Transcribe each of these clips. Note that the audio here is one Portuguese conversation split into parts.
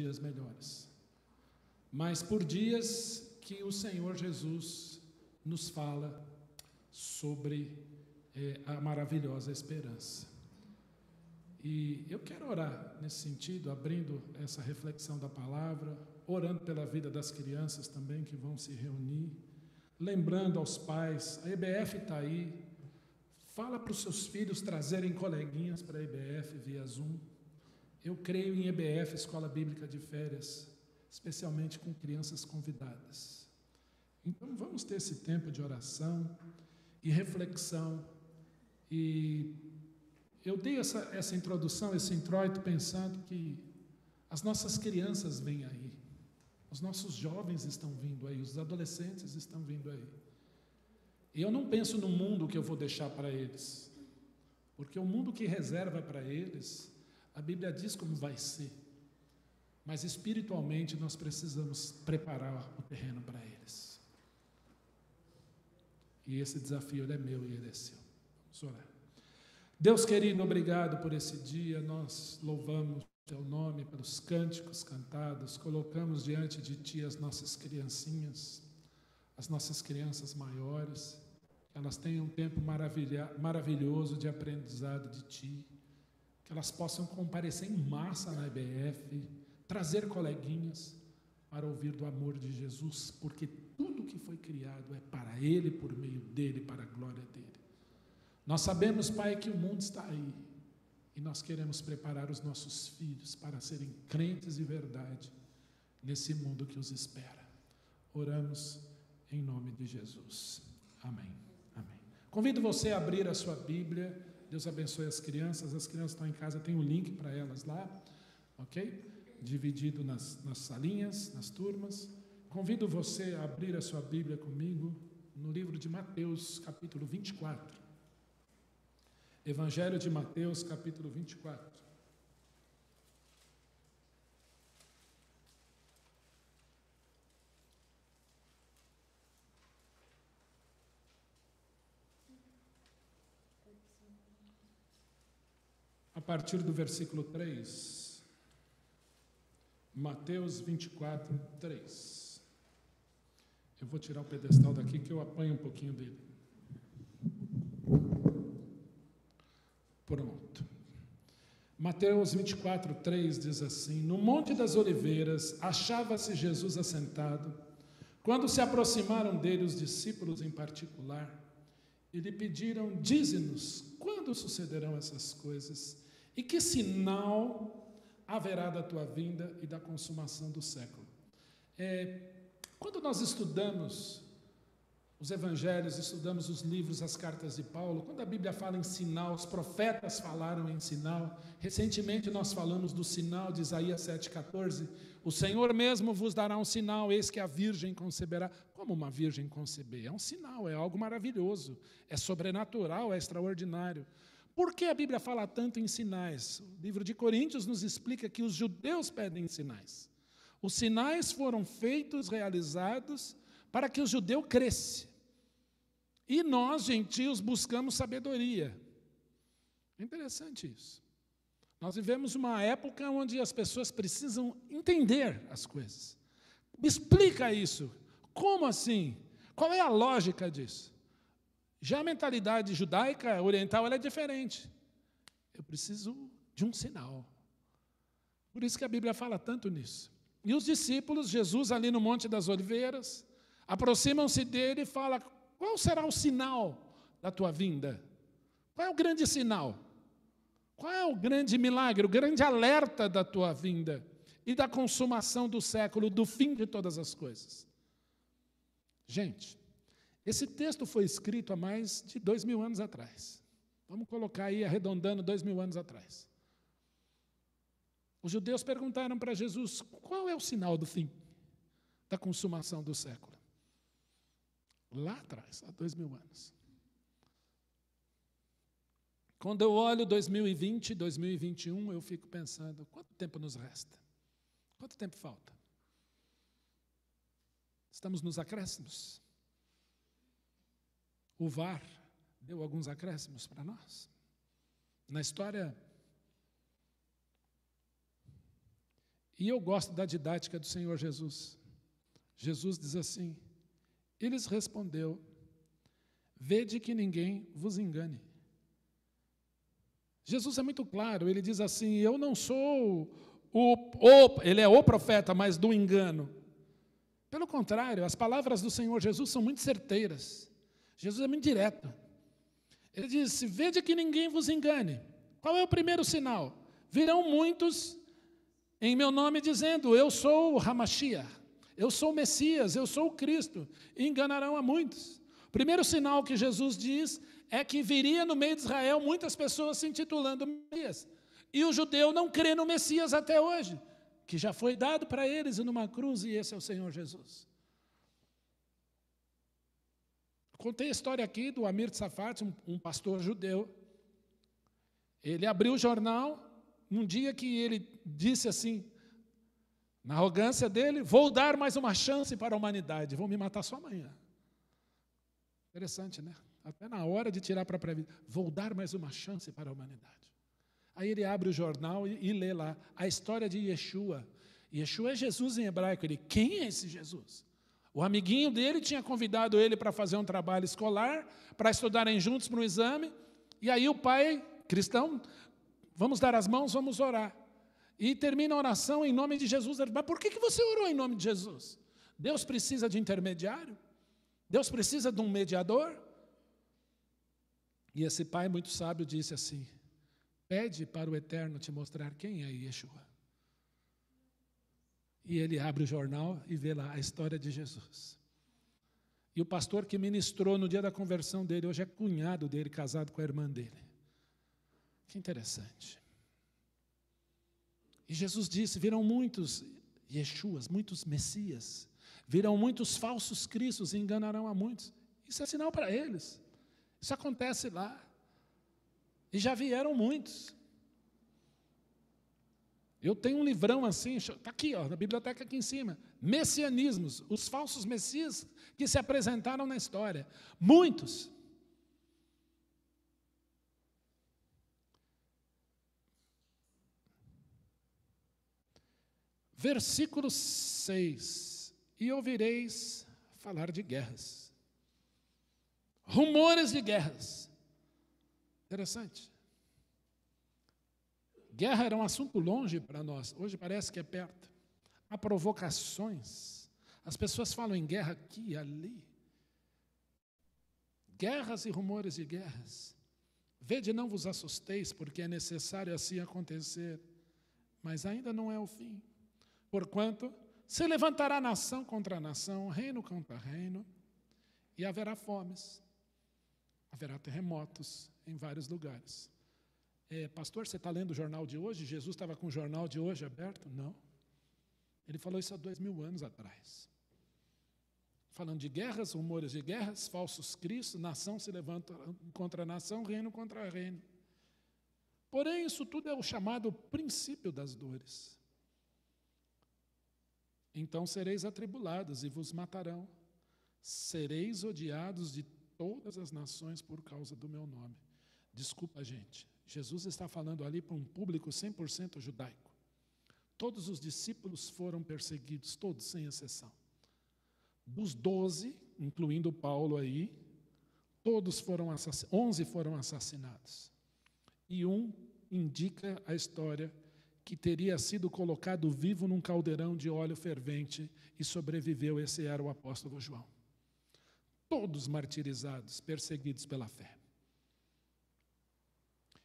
dias melhores, mas por dias que o Senhor Jesus nos fala sobre é, a maravilhosa esperança. E eu quero orar nesse sentido, abrindo essa reflexão da palavra, orando pela vida das crianças também que vão se reunir, lembrando aos pais, a EBF está aí, fala para os seus filhos trazerem coleguinhas para a EBF via Zoom, eu creio em EBF, Escola Bíblica de Férias, especialmente com crianças convidadas. Então vamos ter esse tempo de oração e reflexão. E eu dei essa, essa introdução, esse introito, pensando que as nossas crianças vêm aí, os nossos jovens estão vindo aí, os adolescentes estão vindo aí. E eu não penso no mundo que eu vou deixar para eles, porque o mundo que reserva para eles a Bíblia diz como vai ser. Mas espiritualmente nós precisamos preparar o terreno para eles. E esse desafio é meu e ele é seu. Vamos orar. Deus querido, obrigado por esse dia. Nós louvamos teu nome pelos cânticos cantados. Colocamos diante de ti as nossas criancinhas, as nossas crianças maiores. Que elas tenham um tempo maravilhoso de aprendizado de ti que elas possam comparecer em massa na EBF, trazer coleguinhas para ouvir do amor de Jesus, porque tudo que foi criado é para Ele, por meio dele, para a glória dele. Nós sabemos, Pai, que o mundo está aí e nós queremos preparar os nossos filhos para serem crentes de verdade nesse mundo que os espera. Oramos em nome de Jesus. Amém. Amém. Convido você a abrir a sua Bíblia Deus abençoe as crianças. As crianças estão em casa, tem um link para elas lá, ok? Dividido nas, nas salinhas, nas turmas. Convido você a abrir a sua Bíblia comigo no livro de Mateus, capítulo 24. Evangelho de Mateus, capítulo 24. partir do versículo 3. Mateus 24, 3. Eu vou tirar o pedestal daqui que eu apanho um pouquinho dele. Pronto. Mateus 24, 3 diz assim: No Monte das Oliveiras achava-se Jesus assentado, quando se aproximaram dele os discípulos em particular, e lhe pediram: Dize-nos quando sucederão essas coisas e que sinal haverá da tua vinda e da consumação do século? É, quando nós estudamos os evangelhos, estudamos os livros, as cartas de Paulo, quando a Bíblia fala em sinal, os profetas falaram em sinal. Recentemente nós falamos do sinal de Isaías 7,14: O Senhor mesmo vos dará um sinal, eis que a virgem conceberá. Como uma virgem conceber? É um sinal, é algo maravilhoso, é sobrenatural, é extraordinário. Por que a Bíblia fala tanto em sinais? O livro de Coríntios nos explica que os judeus pedem sinais. Os sinais foram feitos, realizados, para que o judeu cresce. E nós, gentios, buscamos sabedoria. É interessante isso. Nós vivemos uma época onde as pessoas precisam entender as coisas. Me explica isso. Como assim? Qual é a lógica disso? Já a mentalidade judaica oriental é diferente. Eu preciso de um sinal. Por isso que a Bíblia fala tanto nisso. E os discípulos, Jesus ali no Monte das Oliveiras, aproximam-se dele e fala: "Qual será o sinal da tua vinda? Qual é o grande sinal? Qual é o grande milagre, o grande alerta da tua vinda e da consumação do século, do fim de todas as coisas?" Gente, esse texto foi escrito há mais de dois mil anos atrás. Vamos colocar aí, arredondando, dois mil anos atrás. Os judeus perguntaram para Jesus: qual é o sinal do fim, da consumação do século? Lá atrás, há dois mil anos. Quando eu olho 2020, 2021, eu fico pensando: quanto tempo nos resta? Quanto tempo falta? Estamos nos acréscimos? O VAR deu alguns acréscimos para nós. Na história. E eu gosto da didática do Senhor Jesus. Jesus diz assim: Eles lhes respondeu: Vede que ninguém vos engane. Jesus é muito claro, ele diz assim: Eu não sou o, o, ele é o profeta, mas do engano. Pelo contrário, as palavras do Senhor Jesus são muito certeiras. Jesus é muito direto. Ele disse: Veja que ninguém vos engane. Qual é o primeiro sinal? Virão muitos em meu nome dizendo: Eu sou o Ramachia, eu sou o Messias, eu sou o Cristo, e enganarão a muitos. O primeiro sinal que Jesus diz é que viria no meio de Israel muitas pessoas se intitulando Messias. E o judeu não crê no Messias até hoje, que já foi dado para eles numa cruz, e esse é o Senhor Jesus. Contei a história aqui do Amir Tsafat, um, um pastor judeu. Ele abriu o jornal num dia que ele disse assim, na arrogância dele, vou dar mais uma chance para a humanidade, vão me matar só amanhã. Interessante, né? Até na hora de tirar para a vida, vou dar mais uma chance para a humanidade. Aí ele abre o jornal e, e lê lá a história de Yeshua. Yeshua é Jesus em hebraico. Ele, quem é esse Jesus? O amiguinho dele tinha convidado ele para fazer um trabalho escolar, para estudarem juntos para um exame, e aí o pai, cristão, vamos dar as mãos, vamos orar. E termina a oração em nome de Jesus. Mas por que você orou em nome de Jesus? Deus precisa de intermediário? Deus precisa de um mediador? E esse pai muito sábio disse assim: Pede para o Eterno te mostrar quem é Yeshua. E ele abre o jornal e vê lá a história de Jesus. E o pastor que ministrou no dia da conversão dele, hoje é cunhado dele, casado com a irmã dele. Que interessante. E Jesus disse: viram muitos Yeshuas, muitos Messias, viram muitos falsos cristos e enganarão a muitos. Isso é sinal para eles. Isso acontece lá. E já vieram muitos. Eu tenho um livrão assim, está aqui, ó, na biblioteca aqui em cima. Messianismos, os falsos messias que se apresentaram na história. Muitos. Versículo 6. E ouvireis falar de guerras. Rumores de guerras. Interessante. Guerra era um assunto longe para nós, hoje parece que é perto. Há provocações. As pessoas falam em guerra aqui e ali. Guerras e rumores de guerras. Vede, não vos assusteis, porque é necessário assim acontecer. Mas ainda não é o fim. Porquanto se levantará nação contra nação, reino contra reino, e haverá fomes, haverá terremotos em vários lugares é, pastor, você está lendo o jornal de hoje? Jesus estava com o jornal de hoje aberto? Não. Ele falou isso há dois mil anos atrás. Falando de guerras, rumores de guerras, falsos cristos, nação se levanta contra nação, reino contra reino. Porém, isso tudo é o chamado princípio das dores. Então sereis atribulados e vos matarão. Sereis odiados de todas as nações por causa do meu nome. Desculpa, gente, Jesus está falando ali para um público 100% judaico. Todos os discípulos foram perseguidos, todos, sem exceção. Dos doze, incluindo Paulo aí, todos foram assassinados, onze foram assassinados. E um indica a história que teria sido colocado vivo num caldeirão de óleo fervente e sobreviveu, esse era o apóstolo João. Todos martirizados, perseguidos pela fé.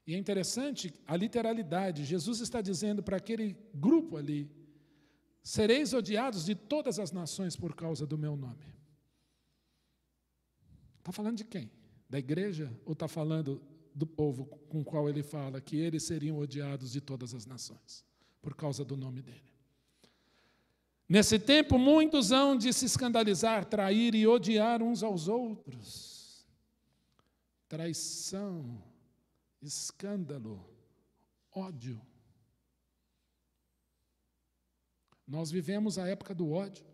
E é interessante a literalidade. Jesus está dizendo para aquele grupo ali: sereis odiados de todas as nações por causa do meu nome. Está falando de quem? Da igreja? Ou está falando do povo com o qual ele fala que eles seriam odiados de todas as nações por causa do nome dele? Nesse tempo, muitos hão de se escandalizar, trair e odiar uns aos outros. Traição, escândalo, ódio. Nós vivemos a época do ódio.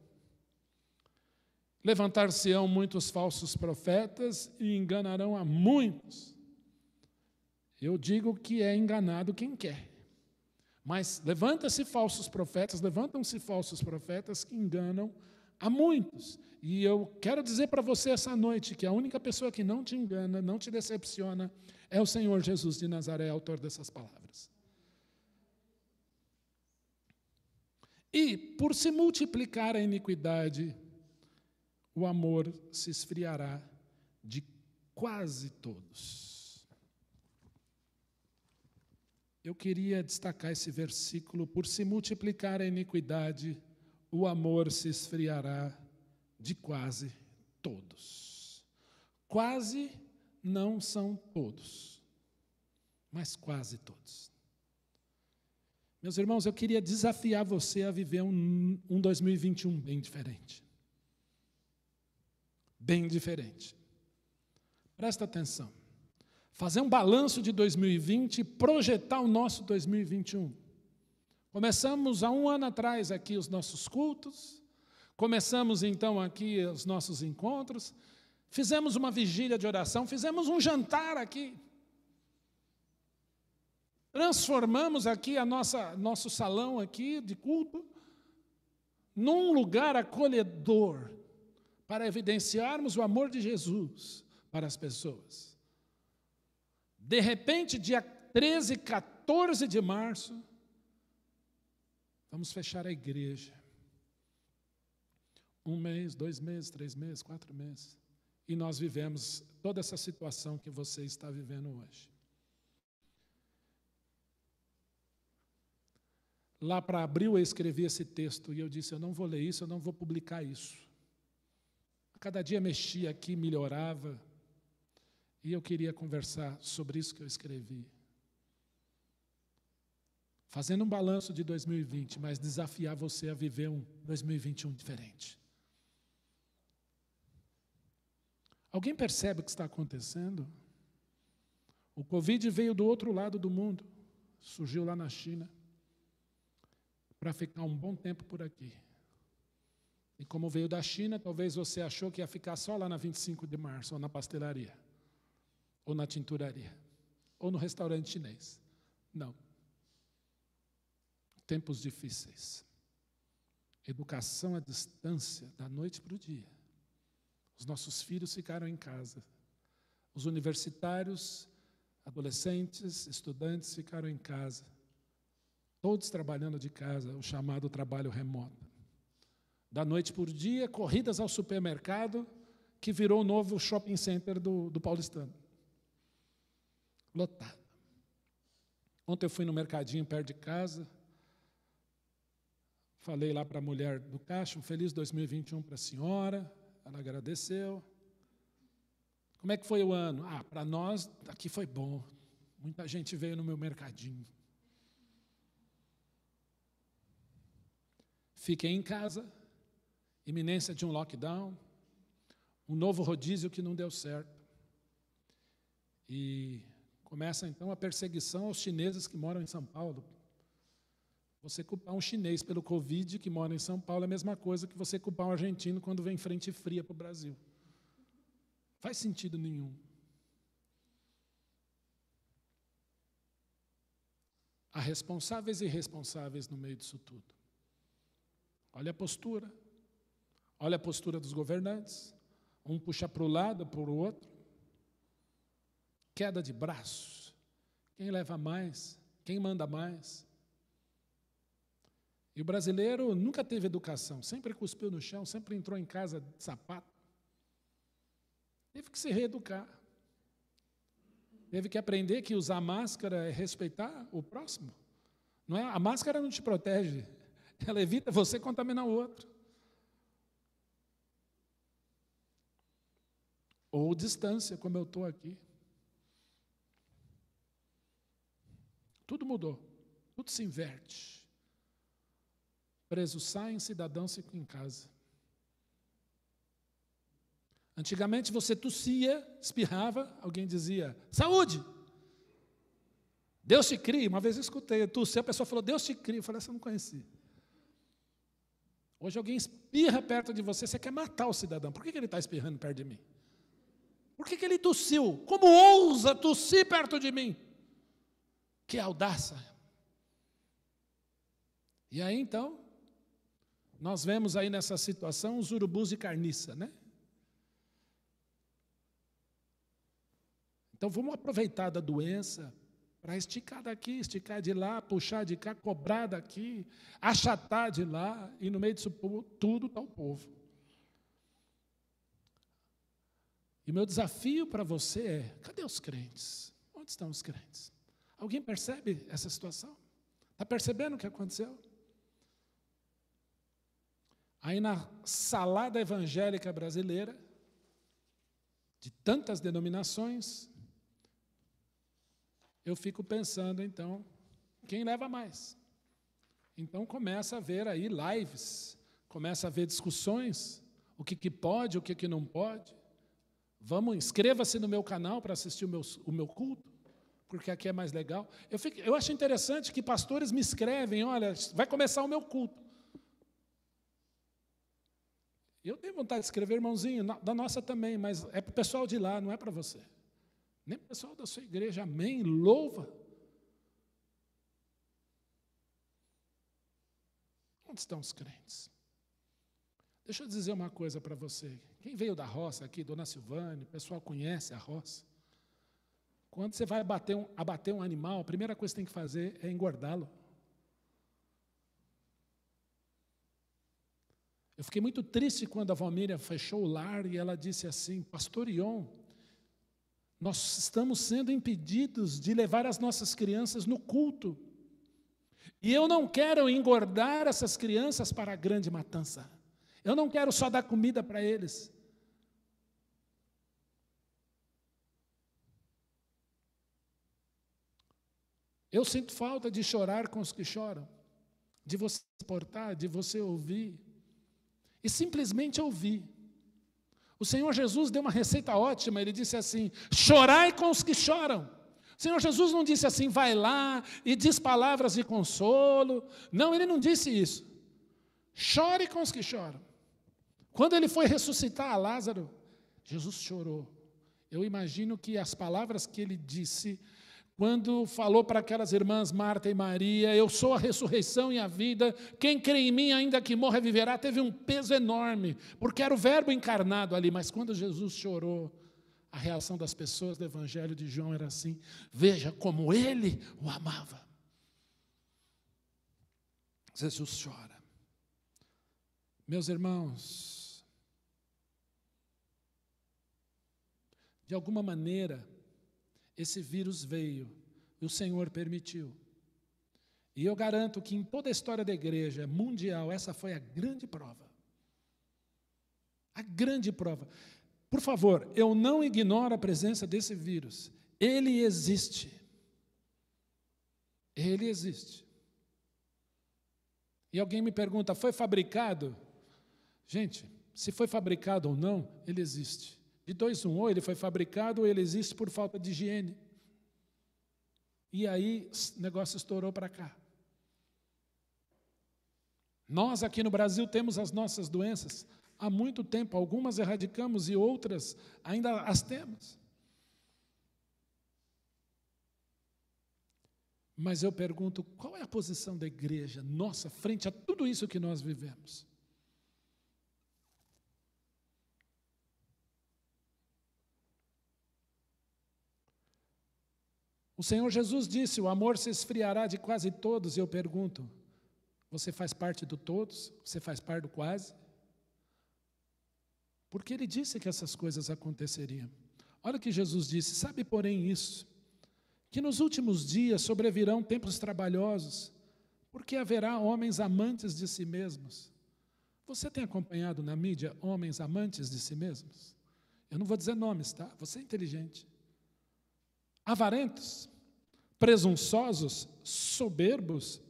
Levantar-se-ão muitos falsos profetas e enganarão a muitos. Eu digo que é enganado quem quer. Mas levanta-se falsos profetas, levantam-se falsos profetas que enganam Há muitos. E eu quero dizer para você essa noite que a única pessoa que não te engana, não te decepciona, é o Senhor Jesus de Nazaré, autor dessas palavras. E, por se multiplicar a iniquidade, o amor se esfriará de quase todos. Eu queria destacar esse versículo, por se multiplicar a iniquidade, o amor se esfriará de quase todos. Quase não são todos, mas quase todos. Meus irmãos, eu queria desafiar você a viver um, um 2021 bem diferente. Bem diferente. Presta atenção. Fazer um balanço de 2020 e projetar o nosso 2021. Começamos há um ano atrás aqui os nossos cultos, começamos então aqui os nossos encontros, fizemos uma vigília de oração, fizemos um jantar aqui. Transformamos aqui a nossa nosso salão aqui de culto num lugar acolhedor para evidenciarmos o amor de Jesus para as pessoas. De repente, dia 13, 14 de março, Vamos fechar a igreja. Um mês, dois meses, três meses, quatro meses. E nós vivemos toda essa situação que você está vivendo hoje. Lá para abril eu escrevi esse texto e eu disse: eu não vou ler isso, eu não vou publicar isso. Cada dia mexia aqui, melhorava. E eu queria conversar sobre isso que eu escrevi fazendo um balanço de 2020, mas desafiar você a viver um 2021 diferente. Alguém percebe o que está acontecendo? O Covid veio do outro lado do mundo, surgiu lá na China, para ficar um bom tempo por aqui. E como veio da China, talvez você achou que ia ficar só lá na 25 de março, ou na pastelaria, ou na tinturaria, ou no restaurante chinês. Não tempos difíceis. Educação à distância, da noite para o dia. Os nossos filhos ficaram em casa. Os universitários, adolescentes, estudantes ficaram em casa. Todos trabalhando de casa, o chamado trabalho remoto. Da noite para o dia, corridas ao supermercado, que virou o novo shopping center do, do paulistano. Lotado. Ontem eu fui no mercadinho perto de casa, Falei lá para a mulher do caixa, um feliz 2021 para a senhora. Ela agradeceu. Como é que foi o ano? Ah, para nós aqui foi bom. Muita gente veio no meu mercadinho. Fiquei em casa, iminência de um lockdown, um novo rodízio que não deu certo. E começa então a perseguição aos chineses que moram em São Paulo, você culpar um chinês pelo Covid que mora em São Paulo é a mesma coisa que você culpar um argentino quando vem frente fria para o Brasil. Faz sentido nenhum. Há responsáveis e irresponsáveis no meio disso tudo. Olha a postura. Olha a postura dos governantes. Um puxa para o lado, para o outro. Queda de braços. Quem leva mais? Quem manda mais? E o brasileiro nunca teve educação, sempre cuspiu no chão, sempre entrou em casa de sapato. Teve que se reeducar. Teve que aprender que usar máscara é respeitar o próximo. Não é? A máscara não te protege, ela evita você contaminar o outro. Ou distância, como eu estou aqui. Tudo mudou, tudo se inverte sai em cidadão se em casa. Antigamente você tossia, espirrava, alguém dizia: Saúde! Deus te cria. Uma vez eu escutei, eu tossi, a pessoa falou: Deus te cria. Eu falei: Essa eu não conheci. Hoje alguém espirra perto de você, você quer matar o cidadão. Por que ele está espirrando perto de mim? Por que ele tossiu? Como ousa tossir perto de mim? Que audácia! E aí então, nós vemos aí nessa situação os urubus e carniça, né? Então vamos aproveitar da doença para esticar daqui, esticar de lá, puxar de cá, cobrar daqui, achatar de lá, e no meio disso tudo está o povo. E meu desafio para você é: cadê os crentes? Onde estão os crentes? Alguém percebe essa situação? Está percebendo o que aconteceu? Aí na salada evangélica brasileira, de tantas denominações, eu fico pensando, então, quem leva mais? Então começa a ver aí lives, começa a ver discussões, o que, que pode, o que, que não pode. Vamos, inscreva-se no meu canal para assistir o meu, o meu culto, porque aqui é mais legal. Eu, fico, eu acho interessante que pastores me escrevem, olha, vai começar o meu culto. Eu tenho vontade de escrever, irmãozinho, da nossa também, mas é para o pessoal de lá, não é para você. Nem para o pessoal da sua igreja, amém, louva. Onde estão os crentes? Deixa eu dizer uma coisa para você. Quem veio da roça aqui, dona Silvane, o pessoal conhece a roça. Quando você vai abater um, abater um animal, a primeira coisa que tem que fazer é engordá-lo. Eu fiquei muito triste quando a Valmíria fechou o lar e ela disse assim: Pastor Ion, nós estamos sendo impedidos de levar as nossas crianças no culto. E eu não quero engordar essas crianças para a grande matança. Eu não quero só dar comida para eles. Eu sinto falta de chorar com os que choram, de você se portar, de você ouvir e simplesmente ouvir. O Senhor Jesus deu uma receita ótima, ele disse assim: chorai com os que choram. O Senhor Jesus não disse assim, vai lá e diz palavras de consolo. Não, ele não disse isso. Chore com os que choram. Quando ele foi ressuscitar Lázaro, Jesus chorou. Eu imagino que as palavras que ele disse quando falou para aquelas irmãs Marta e Maria: Eu sou a ressurreição e a vida, quem crê em mim, ainda que morra, viverá, teve um peso enorme, porque era o Verbo encarnado ali. Mas quando Jesus chorou, a reação das pessoas do Evangelho de João era assim: Veja como ele o amava. Jesus chora. Meus irmãos, de alguma maneira, esse vírus veio e o Senhor permitiu. E eu garanto que em toda a história da igreja mundial, essa foi a grande prova. A grande prova. Por favor, eu não ignoro a presença desse vírus. Ele existe. Ele existe. E alguém me pergunta: foi fabricado? Gente, se foi fabricado ou não, ele existe. De dois, um, ou ele foi fabricado ou ele existe por falta de higiene. E aí o negócio estourou para cá. Nós aqui no Brasil temos as nossas doenças há muito tempo, algumas erradicamos e outras ainda as temos. Mas eu pergunto, qual é a posição da igreja nossa frente a tudo isso que nós vivemos? O Senhor Jesus disse: O amor se esfriará de quase todos. E eu pergunto: Você faz parte do todos? Você faz parte do quase? Porque ele disse que essas coisas aconteceriam. Olha o que Jesus disse: Sabe, porém, isso, que nos últimos dias sobrevirão tempos trabalhosos, porque haverá homens amantes de si mesmos. Você tem acompanhado na mídia homens amantes de si mesmos? Eu não vou dizer nomes, tá? Você é inteligente. Avarentos, presunçosos, soberbos,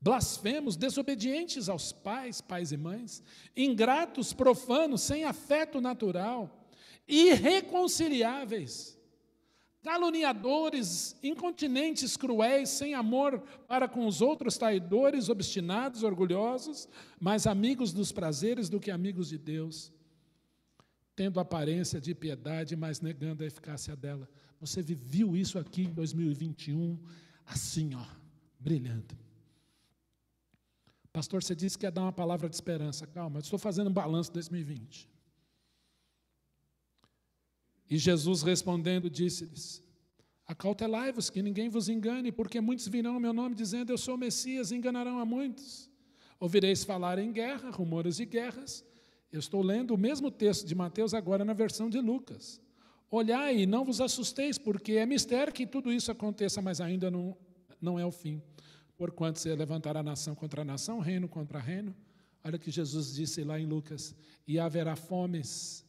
blasfemos, desobedientes aos pais, pais e mães, ingratos, profanos, sem afeto natural, irreconciliáveis, caluniadores, incontinentes, cruéis, sem amor para com os outros, traidores, obstinados, orgulhosos, mais amigos dos prazeres do que amigos de Deus, tendo aparência de piedade, mas negando a eficácia dela. Você viu isso aqui em 2021, assim, ó, brilhando. Pastor, você disse que ia dar uma palavra de esperança. Calma, eu estou fazendo um balanço de 2020. E Jesus respondendo disse-lhes: Acautelai-vos, que ninguém vos engane, porque muitos virão ao meu nome dizendo: Eu sou o Messias, e enganarão a muitos. Ouvireis falar em guerra, rumores de guerras. Eu estou lendo o mesmo texto de Mateus agora na versão de Lucas. Olhai e não vos assusteis, porque é mistério que tudo isso aconteça, mas ainda não, não é o fim. Porquanto se levantará nação contra nação, reino contra reino. Olha o que Jesus disse lá em Lucas: e haverá fomes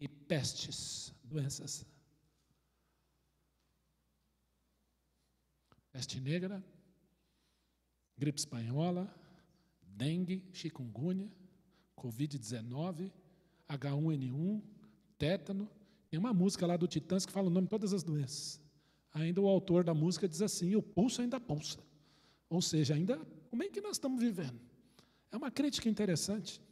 e pestes, doenças. Peste negra, gripe espanhola, dengue, chikungunya, Covid-19, H1N1, tétano, tem uma música lá do Titãs que fala o nome de todas as doenças. Ainda o autor da música diz assim: o pulso ainda pulsa. Ou seja, ainda como é que nós estamos vivendo? É uma crítica interessante.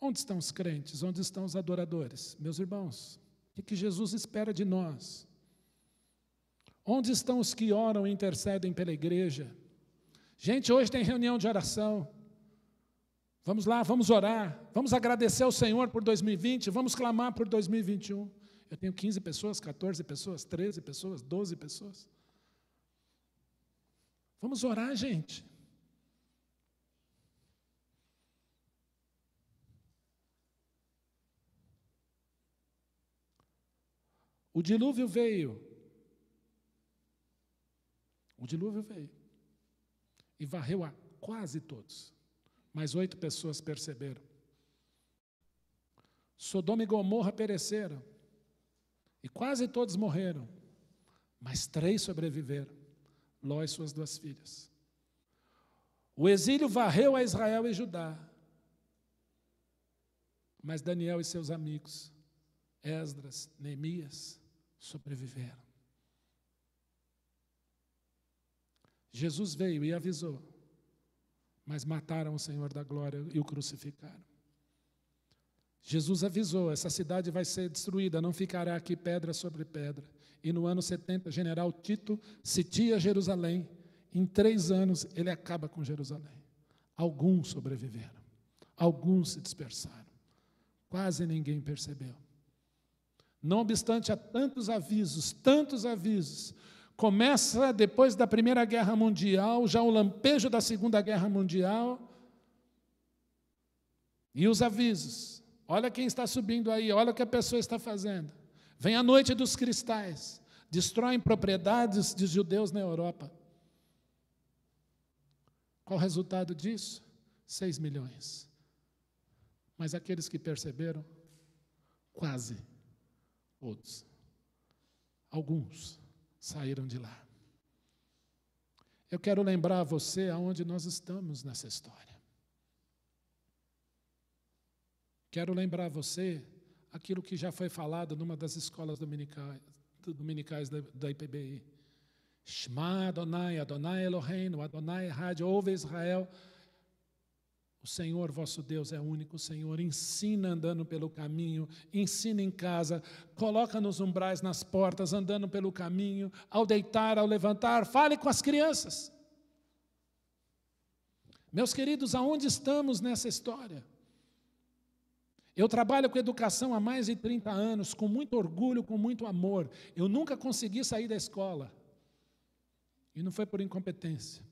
Onde estão os crentes? Onde estão os adoradores? Meus irmãos, o que Jesus espera de nós? Onde estão os que oram e intercedem pela igreja? Gente, hoje tem reunião de oração. Vamos lá, vamos orar, vamos agradecer ao Senhor por 2020, vamos clamar por 2021. Eu tenho 15 pessoas, 14 pessoas, 13 pessoas, 12 pessoas. Vamos orar, gente. O dilúvio veio. O dilúvio veio e varreu a quase todos mas oito pessoas perceberam. Sodoma e Gomorra pereceram, e quase todos morreram, mas três sobreviveram: Ló e suas duas filhas. O exílio varreu a Israel e Judá, mas Daniel e seus amigos, Esdras, Neemias, sobreviveram. Jesus veio e avisou mas mataram o Senhor da glória e o crucificaram. Jesus avisou: essa cidade vai ser destruída, não ficará aqui pedra sobre pedra. E no ano 70, general Tito sitia Jerusalém. Em três anos, ele acaba com Jerusalém. Alguns sobreviveram, alguns se dispersaram. Quase ninguém percebeu. Não obstante há tantos avisos, tantos avisos, Começa depois da Primeira Guerra Mundial, já o lampejo da Segunda Guerra Mundial. E os avisos. Olha quem está subindo aí, olha o que a pessoa está fazendo. Vem a noite dos cristais. Destroem propriedades de judeus na Europa. Qual o resultado disso? Seis milhões. Mas aqueles que perceberam, quase todos. Alguns saíram de lá. Eu quero lembrar a você aonde nós estamos nessa história. Quero lembrar a você aquilo que já foi falado numa das escolas dominicais, dominicais da, IPBI. Shema Adonai, Adonai Eloheinu, Adonai Had, ouve Israel, o Senhor vosso Deus é único, Senhor. Ensina andando pelo caminho, ensina em casa, coloca nos umbrais, nas portas, andando pelo caminho, ao deitar, ao levantar, fale com as crianças. Meus queridos, aonde estamos nessa história? Eu trabalho com educação há mais de 30 anos, com muito orgulho, com muito amor. Eu nunca consegui sair da escola. E não foi por incompetência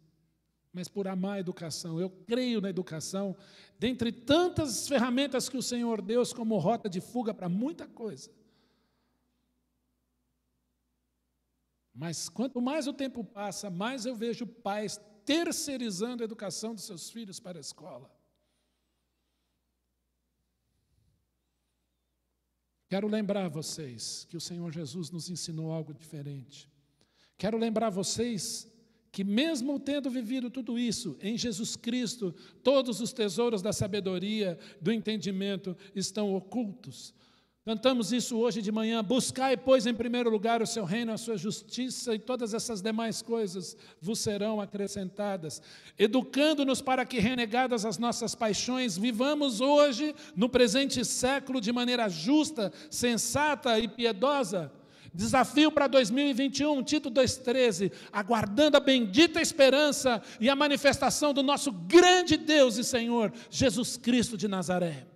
mas por amar a educação. Eu creio na educação, dentre tantas ferramentas que o Senhor deu como rota de fuga para muita coisa. Mas quanto mais o tempo passa, mais eu vejo pais terceirizando a educação dos seus filhos para a escola. Quero lembrar vocês que o Senhor Jesus nos ensinou algo diferente. Quero lembrar vocês que, mesmo tendo vivido tudo isso, em Jesus Cristo, todos os tesouros da sabedoria, do entendimento estão ocultos. Cantamos isso hoje de manhã. Buscai, pois, em primeiro lugar o seu reino, a sua justiça e todas essas demais coisas vos serão acrescentadas. Educando-nos para que, renegadas as nossas paixões, vivamos hoje, no presente século, de maneira justa, sensata e piedosa Desafio para 2021, Tito 2,13. Aguardando a bendita esperança e a manifestação do nosso grande Deus e Senhor, Jesus Cristo de Nazaré.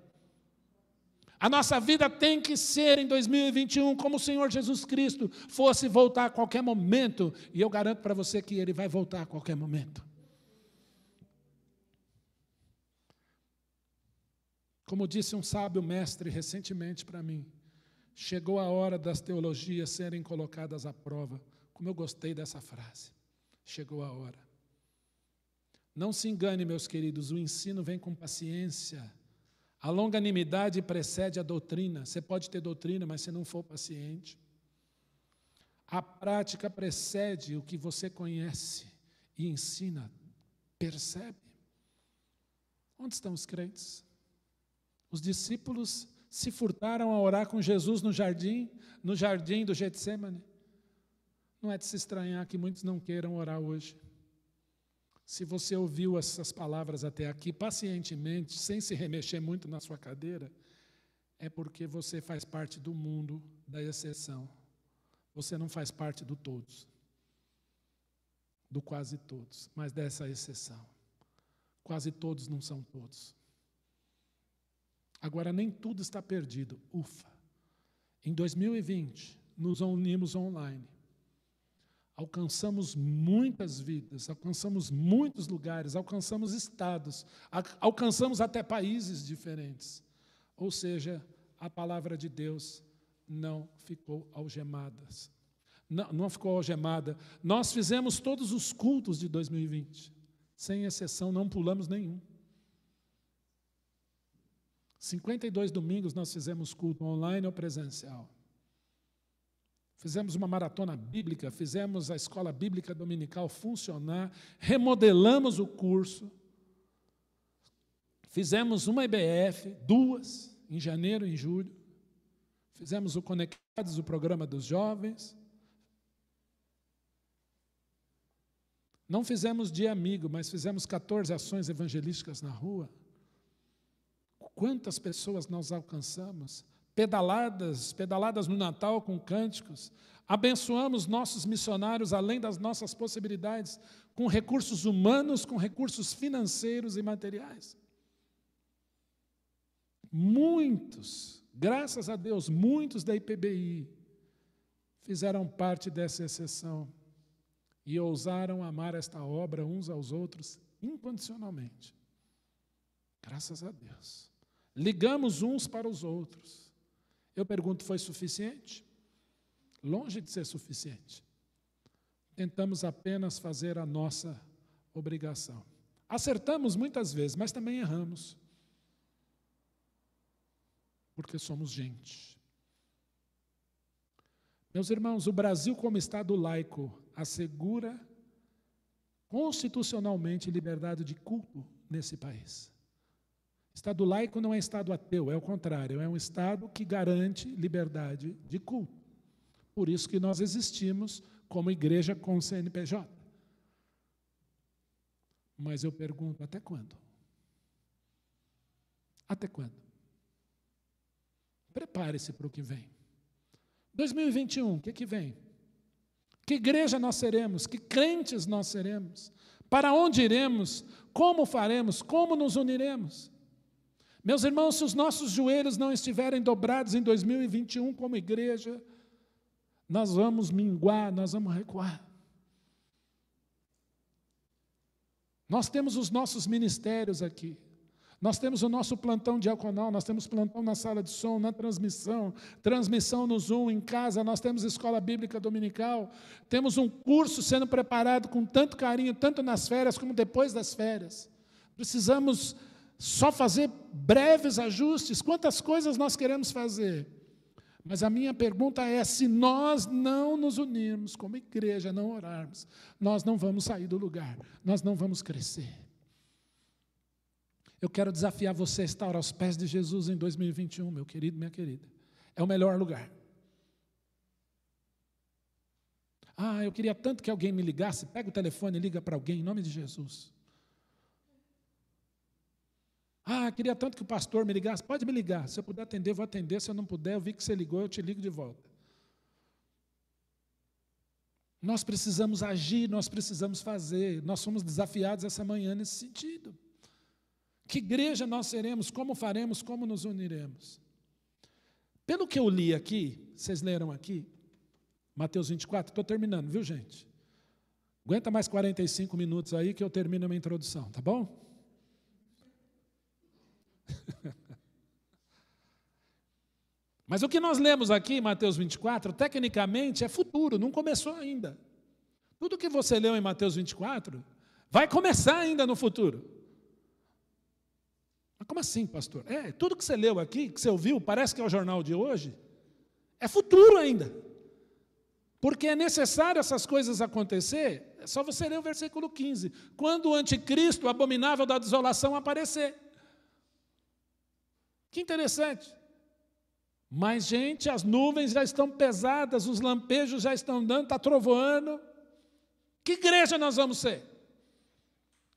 A nossa vida tem que ser em 2021 como o Senhor Jesus Cristo fosse voltar a qualquer momento, e eu garanto para você que ele vai voltar a qualquer momento. Como disse um sábio mestre recentemente para mim, Chegou a hora das teologias serem colocadas à prova. Como eu gostei dessa frase. Chegou a hora. Não se engane, meus queridos, o ensino vem com paciência. A longanimidade precede a doutrina. Você pode ter doutrina, mas se não for paciente. A prática precede o que você conhece e ensina, percebe. Onde estão os crentes? Os discípulos se furtaram a orar com Jesus no jardim, no jardim do Getsemane. Não é de se estranhar que muitos não queiram orar hoje. Se você ouviu essas palavras até aqui pacientemente, sem se remexer muito na sua cadeira, é porque você faz parte do mundo da exceção. Você não faz parte do todos, do quase todos, mas dessa exceção. Quase todos não são todos. Agora nem tudo está perdido. Ufa. Em 2020, nos unimos online. Alcançamos muitas vidas, alcançamos muitos lugares, alcançamos estados, alcançamos até países diferentes. Ou seja, a palavra de Deus não ficou algemada. Não, não ficou algemada. Nós fizemos todos os cultos de 2020, sem exceção, não pulamos nenhum. 52 domingos nós fizemos culto online ou presencial. Fizemos uma maratona bíblica, fizemos a escola bíblica dominical funcionar, remodelamos o curso, fizemos uma IBF, duas, em janeiro e em julho, fizemos o Conectados, o programa dos jovens. Não fizemos dia amigo, mas fizemos 14 ações evangelísticas na rua. Quantas pessoas nós alcançamos? Pedaladas, pedaladas no Natal com cânticos. Abençoamos nossos missionários além das nossas possibilidades, com recursos humanos, com recursos financeiros e materiais. Muitos, graças a Deus, muitos da IPBI fizeram parte dessa exceção e ousaram amar esta obra uns aos outros incondicionalmente. Graças a Deus. Ligamos uns para os outros. Eu pergunto: foi suficiente? Longe de ser suficiente. Tentamos apenas fazer a nossa obrigação. Acertamos muitas vezes, mas também erramos. Porque somos gente. Meus irmãos, o Brasil, como Estado laico, assegura constitucionalmente liberdade de culto nesse país. Estado laico não é Estado ateu, é o contrário, é um Estado que garante liberdade de culto. Por isso que nós existimos como igreja com CNPJ. Mas eu pergunto, até quando? Até quando? Prepare-se para o que vem. 2021, o que, que vem? Que igreja nós seremos? Que crentes nós seremos? Para onde iremos? Como faremos? Como nos uniremos? Meus irmãos, se os nossos joelhos não estiverem dobrados em 2021 como igreja, nós vamos minguar, nós vamos recuar. Nós temos os nossos ministérios aqui. Nós temos o nosso plantão diaconal, nós temos plantão na sala de som, na transmissão, transmissão no Zoom, em casa, nós temos escola bíblica dominical, temos um curso sendo preparado com tanto carinho, tanto nas férias como depois das férias. Precisamos só fazer breves ajustes. Quantas coisas nós queremos fazer? Mas a minha pergunta é: se nós não nos unirmos como igreja, não orarmos, nós não vamos sair do lugar, nós não vamos crescer. Eu quero desafiar você a estar aos pés de Jesus em 2021, meu querido, minha querida. É o melhor lugar. Ah, eu queria tanto que alguém me ligasse. Pega o telefone e liga para alguém em nome de Jesus. Ah, queria tanto que o pastor me ligasse. Pode me ligar. Se eu puder atender, vou atender. Se eu não puder, eu vi que você ligou, eu te ligo de volta. Nós precisamos agir, nós precisamos fazer. Nós somos desafiados essa manhã nesse sentido. Que igreja nós seremos? Como faremos? Como nos uniremos? Pelo que eu li aqui, vocês leram aqui, Mateus 24, estou terminando, viu gente? Aguenta mais 45 minutos aí que eu termino a minha introdução, tá bom? Mas o que nós lemos aqui em Mateus 24, tecnicamente é futuro, não começou ainda. Tudo que você leu em Mateus 24 vai começar ainda no futuro. Mas como assim, pastor? É, tudo que você leu aqui, que você ouviu, parece que é o jornal de hoje, é futuro ainda. Porque é necessário essas coisas acontecer, é só você ler o versículo 15. Quando o anticristo abominável da desolação aparecer. Que interessante. Mas, gente, as nuvens já estão pesadas, os lampejos já estão dando, está trovoando. Que igreja nós vamos ser?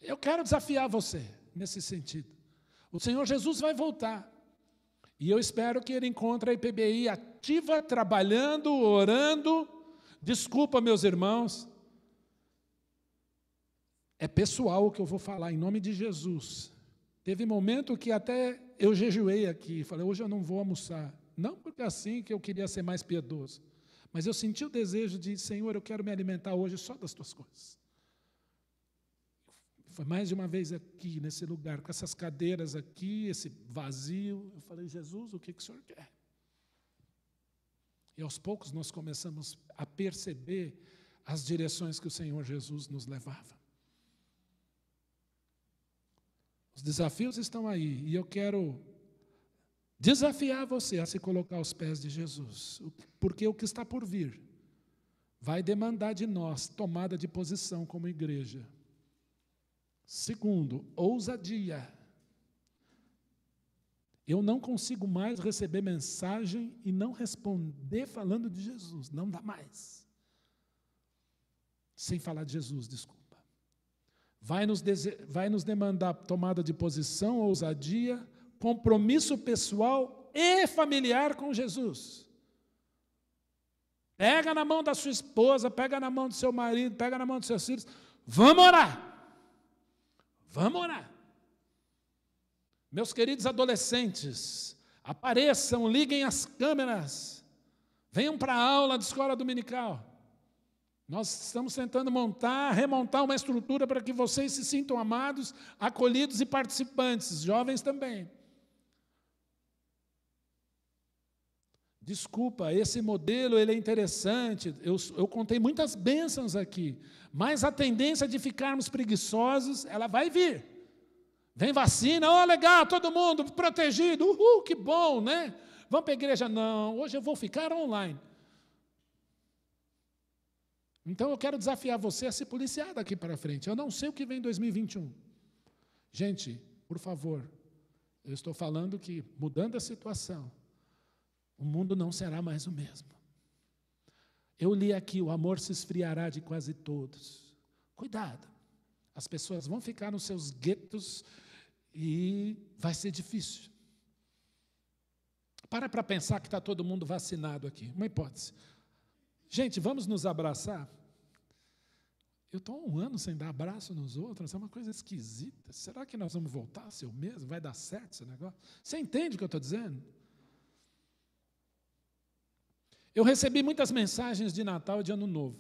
Eu quero desafiar você nesse sentido. O Senhor Jesus vai voltar. E eu espero que ele encontre a IPBI ativa, trabalhando, orando. Desculpa, meus irmãos. É pessoal o que eu vou falar, em nome de Jesus. Teve momento que até eu jejuei aqui, falei, hoje eu não vou almoçar. Não porque é assim que eu queria ser mais piedoso, mas eu senti o desejo de, Senhor, eu quero me alimentar hoje só das tuas coisas. Foi mais de uma vez aqui, nesse lugar, com essas cadeiras aqui, esse vazio. Eu falei, Jesus, o que, que o Senhor quer? E aos poucos nós começamos a perceber as direções que o Senhor Jesus nos levava. Os desafios estão aí e eu quero desafiar você a se colocar aos pés de Jesus, porque o que está por vir vai demandar de nós tomada de posição como igreja. Segundo, ousadia. Eu não consigo mais receber mensagem e não responder falando de Jesus, não dá mais. Sem falar de Jesus, desculpa vai nos, vai nos demandar tomada de posição, ousadia, compromisso pessoal e familiar com Jesus. Pega na mão da sua esposa, pega na mão do seu marido, pega na mão dos seus filhos. Vamos orar. Vamos orar. Meus queridos adolescentes, apareçam, liguem as câmeras, venham para a aula de escola dominical. Nós estamos tentando montar, remontar uma estrutura para que vocês se sintam amados, acolhidos e participantes, jovens também. Desculpa, esse modelo ele é interessante. Eu, eu contei muitas bênçãos aqui, mas a tendência de ficarmos preguiçosos, ela vai vir. Vem vacina, ó, oh, legal, todo mundo protegido, uhul, que bom, né? Vamos para a igreja? Não, hoje eu vou ficar online. Então eu quero desafiar você a se policiar daqui para frente. Eu não sei o que vem em 2021. Gente, por favor, eu estou falando que, mudando a situação, o mundo não será mais o mesmo. Eu li aqui: o amor se esfriará de quase todos. Cuidado, as pessoas vão ficar nos seus guetos e vai ser difícil. Para para pensar que está todo mundo vacinado aqui, uma hipótese. Gente, vamos nos abraçar? Eu estou há um ano sem dar abraço nos outros, é uma coisa esquisita. Será que nós vamos voltar a ser o mesmo? Vai dar certo esse negócio? Você entende o que eu estou dizendo? Eu recebi muitas mensagens de Natal e de Ano Novo.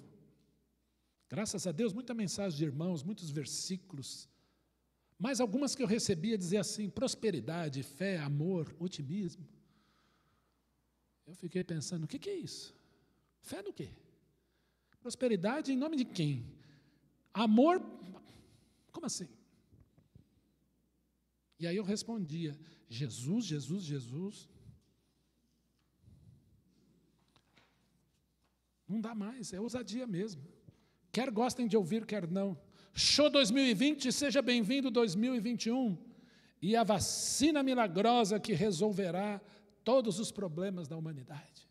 Graças a Deus, muita mensagem de irmãos, muitos versículos. Mas algumas que eu recebia é diziam assim: prosperidade, fé, amor, otimismo. Eu fiquei pensando: o que é isso? Fé no quê? Prosperidade em nome de quem? Amor? Como assim? E aí eu respondia: Jesus, Jesus, Jesus. Não dá mais, é ousadia mesmo. Quer gostem de ouvir, quer não. Show 2020, seja bem-vindo 2021. E a vacina milagrosa que resolverá todos os problemas da humanidade.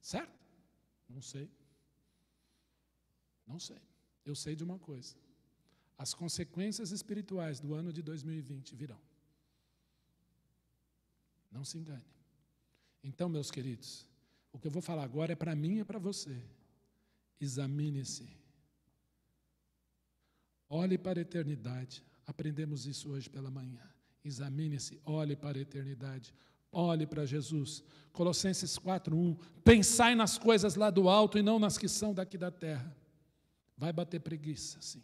Certo? Não sei. Não sei. Eu sei de uma coisa: as consequências espirituais do ano de 2020 virão. Não se engane. Então, meus queridos, o que eu vou falar agora é para mim e para você. Examine-se. Olhe para a eternidade. Aprendemos isso hoje pela manhã. Examine-se, olhe para a eternidade. Olhe para Jesus. Colossenses 4:1. Pensai nas coisas lá do alto e não nas que são daqui da terra. Vai bater preguiça, sim.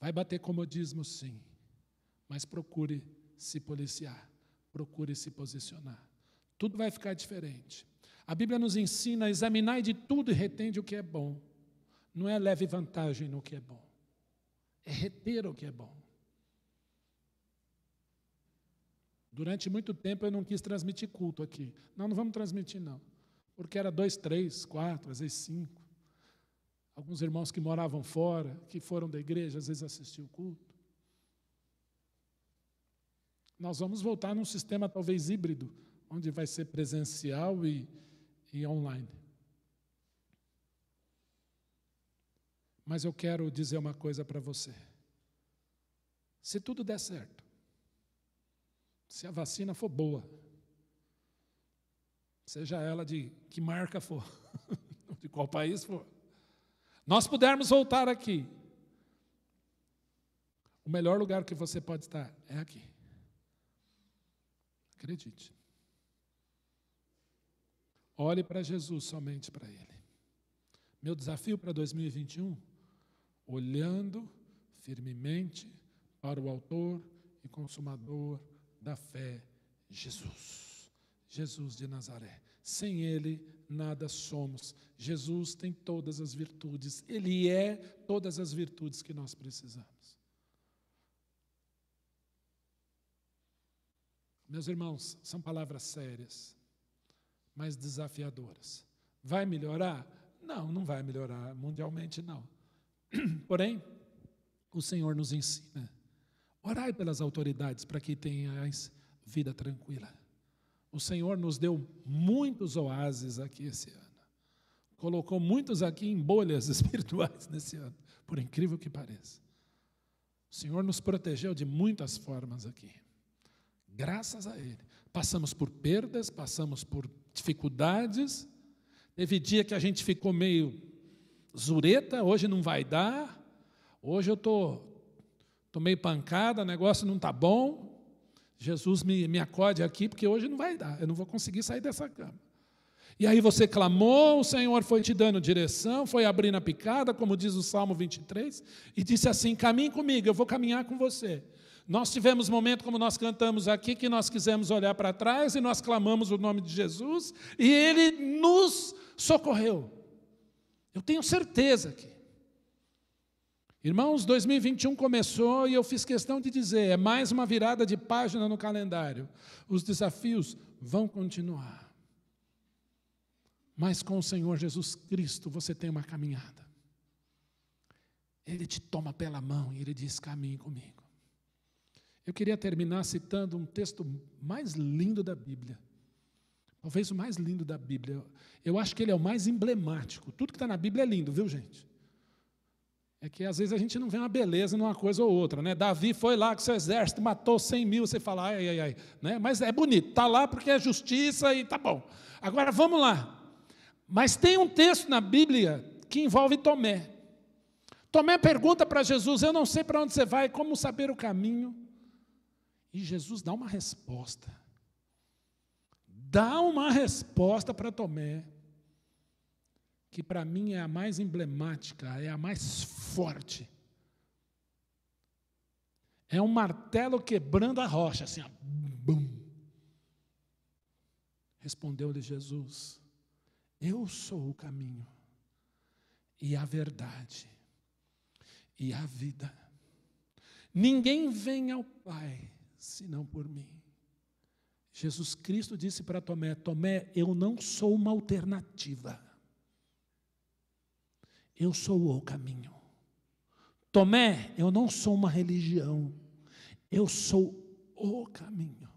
Vai bater comodismo, sim. Mas procure se policiar, procure se posicionar. Tudo vai ficar diferente. A Bíblia nos ensina: examinai de tudo e retende o que é bom. Não é leve vantagem no que é bom, é reter o que é bom. Durante muito tempo eu não quis transmitir culto aqui. Não, não vamos transmitir, não. Porque era dois, três, quatro, às vezes cinco. Alguns irmãos que moravam fora, que foram da igreja, às vezes assistiam o culto. Nós vamos voltar num sistema talvez híbrido, onde vai ser presencial e, e online. Mas eu quero dizer uma coisa para você. Se tudo der certo, se a vacina for boa, seja ela de que marca for, de qual país for, nós pudermos voltar aqui, o melhor lugar que você pode estar é aqui. Acredite. Olhe para Jesus, somente para Ele. Meu desafio para 2021, olhando firmemente para o Autor e Consumador da fé, Jesus. Jesus de Nazaré. Sem Ele, nada somos. Jesus tem todas as virtudes. Ele é todas as virtudes que nós precisamos. Meus irmãos, são palavras sérias, mas desafiadoras. Vai melhorar? Não, não vai melhorar mundialmente, não. Porém, o Senhor nos ensina Orai pelas autoridades para que tenhas vida tranquila. O Senhor nos deu muitos oásis aqui esse ano. Colocou muitos aqui em bolhas espirituais nesse ano, por incrível que pareça. O Senhor nos protegeu de muitas formas aqui. Graças a Ele. Passamos por perdas, passamos por dificuldades. Teve dia que a gente ficou meio zureta, hoje não vai dar. Hoje eu estou tomei pancada, o negócio não está bom, Jesus me, me acode aqui, porque hoje não vai dar, eu não vou conseguir sair dessa cama. E aí você clamou, o Senhor foi te dando direção, foi abrindo a picada, como diz o Salmo 23, e disse assim: caminhe comigo, eu vou caminhar com você. Nós tivemos momento, como nós cantamos aqui, que nós quisemos olhar para trás e nós clamamos o nome de Jesus e ele nos socorreu. Eu tenho certeza que Irmãos, 2021 começou e eu fiz questão de dizer: é mais uma virada de página no calendário. Os desafios vão continuar. Mas com o Senhor Jesus Cristo você tem uma caminhada. Ele te toma pela mão e ele diz: caminhe comigo. Eu queria terminar citando um texto mais lindo da Bíblia. Talvez o mais lindo da Bíblia. Eu acho que ele é o mais emblemático. Tudo que está na Bíblia é lindo, viu, gente? É que às vezes a gente não vê uma beleza numa coisa ou outra. Né? Davi foi lá com seu exército, matou 100 mil, você fala, ai, ai, ai. Né? Mas é bonito, está lá porque é justiça e tá bom. Agora vamos lá. Mas tem um texto na Bíblia que envolve Tomé. Tomé pergunta para Jesus: Eu não sei para onde você vai, como saber o caminho? E Jesus dá uma resposta. Dá uma resposta para Tomé que para mim é a mais emblemática, é a mais forte. É um martelo quebrando a rocha, assim, ó, bum. Respondeu-lhe Jesus: Eu sou o caminho, e a verdade, e a vida. Ninguém vem ao Pai senão por mim. Jesus Cristo disse para Tomé: Tomé, eu não sou uma alternativa. Eu sou o caminho. Tomé, eu não sou uma religião. Eu sou o caminho.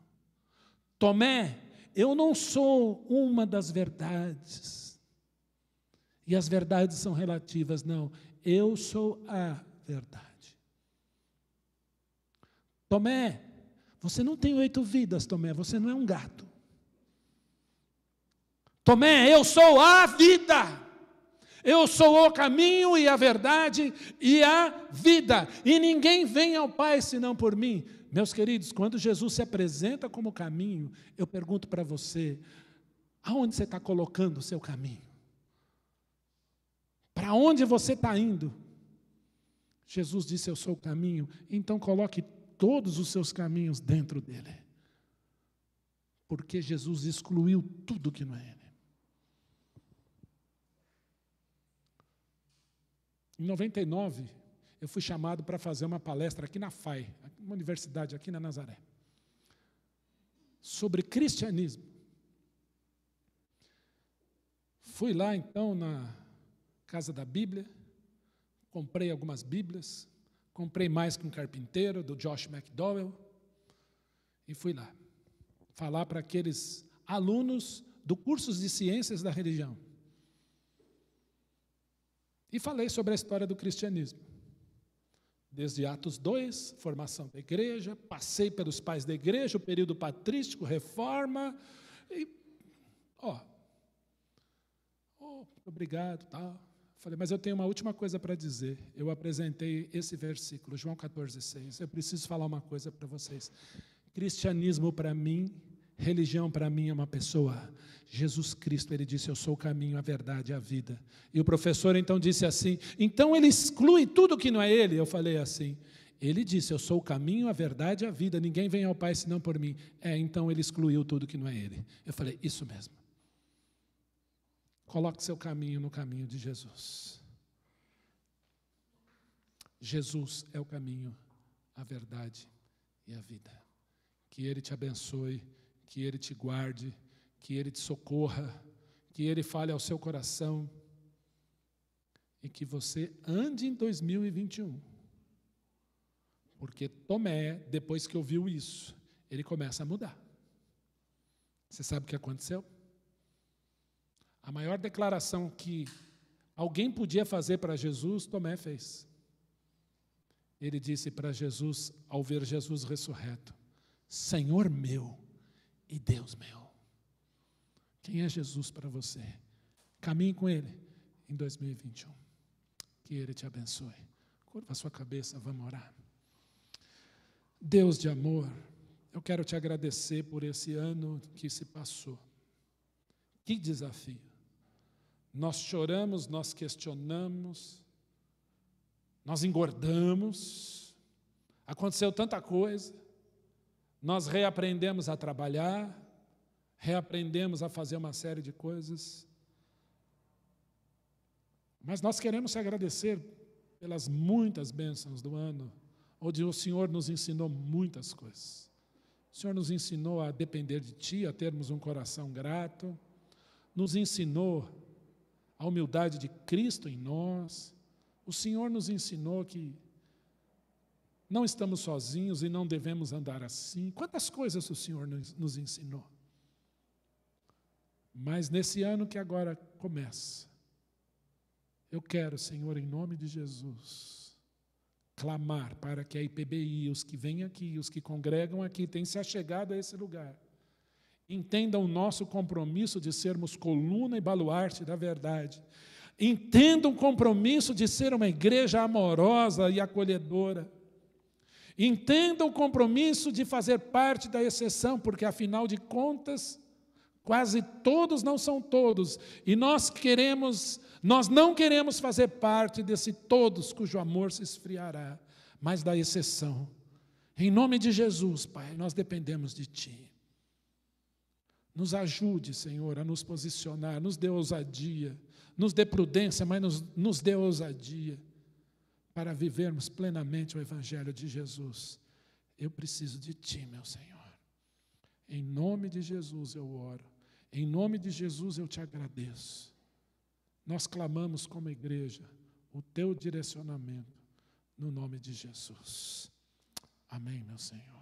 Tomé, eu não sou uma das verdades. E as verdades são relativas, não. Eu sou a verdade. Tomé, você não tem oito vidas, Tomé, você não é um gato. Tomé, eu sou a vida. Eu sou o caminho e a verdade e a vida, e ninguém vem ao Pai senão por mim. Meus queridos, quando Jesus se apresenta como caminho, eu pergunto para você: aonde você está colocando o seu caminho? Para onde você está indo? Jesus disse: Eu sou o caminho, então coloque todos os seus caminhos dentro dele. Porque Jesus excluiu tudo que não é ele. Em 99, eu fui chamado para fazer uma palestra aqui na FAI, uma universidade aqui na Nazaré, sobre cristianismo. Fui lá então na Casa da Bíblia, comprei algumas Bíblias, comprei mais que um carpinteiro, do Josh McDowell, e fui lá falar para aqueles alunos do cursos de ciências da religião e falei sobre a história do cristianismo. Desde Atos 2, formação da igreja, passei pelos pais da igreja, o período patrístico, reforma, e, ó, oh, obrigado, tal. Tá. Falei, mas eu tenho uma última coisa para dizer. Eu apresentei esse versículo, João 14, 6. Eu preciso falar uma coisa para vocês. Cristianismo, para mim, Religião para mim é uma pessoa. Jesus Cristo, ele disse: Eu sou o caminho, a verdade e a vida. E o professor então disse assim: Então ele exclui tudo que não é ele? Eu falei assim. Ele disse: Eu sou o caminho, a verdade e a vida. Ninguém vem ao Pai senão por mim. É, então ele excluiu tudo que não é ele. Eu falei: Isso mesmo. Coloque seu caminho no caminho de Jesus. Jesus é o caminho, a verdade e a vida. Que Ele te abençoe que Ele te guarde, que Ele te socorra, que Ele fale ao seu coração e que você ande em 2021. Porque Tomé, depois que ouviu isso, ele começa a mudar. Você sabe o que aconteceu? A maior declaração que alguém podia fazer para Jesus, Tomé fez. Ele disse para Jesus, ao ver Jesus ressurreto: Senhor meu e Deus meu. Quem é Jesus para você? Caminhe com Ele em 2021. Que Ele te abençoe. Curva a sua cabeça, vamos orar. Deus de amor, eu quero te agradecer por esse ano que se passou. Que desafio. Nós choramos, nós questionamos, nós engordamos, aconteceu tanta coisa, nós reaprendemos a trabalhar, reaprendemos a fazer uma série de coisas. Mas nós queremos te agradecer pelas muitas bênçãos do ano, onde o Senhor nos ensinou muitas coisas. O Senhor nos ensinou a depender de Ti, a termos um coração grato, nos ensinou a humildade de Cristo em nós. O Senhor nos ensinou que não estamos sozinhos e não devemos andar assim. Quantas coisas o Senhor nos ensinou. Mas nesse ano que agora começa, eu quero, Senhor, em nome de Jesus, clamar para que a IPBI, os que vêm aqui, os que congregam aqui, tenham se achegado a esse lugar, entendam o nosso compromisso de sermos coluna e baluarte da verdade, entendam o compromisso de ser uma igreja amorosa e acolhedora Entenda o compromisso de fazer parte da exceção, porque afinal de contas, quase todos não são todos, e nós queremos, nós não queremos fazer parte desse todos cujo amor se esfriará, mas da exceção. Em nome de Jesus, Pai, nós dependemos de ti. Nos ajude, Senhor, a nos posicionar, nos dê ousadia, nos dê prudência, mas nos, nos dê ousadia para vivermos plenamente o Evangelho de Jesus. Eu preciso de Ti, meu Senhor. Em nome de Jesus eu oro. Em nome de Jesus eu te agradeço. Nós clamamos como igreja o Teu direcionamento, no nome de Jesus. Amém, meu Senhor.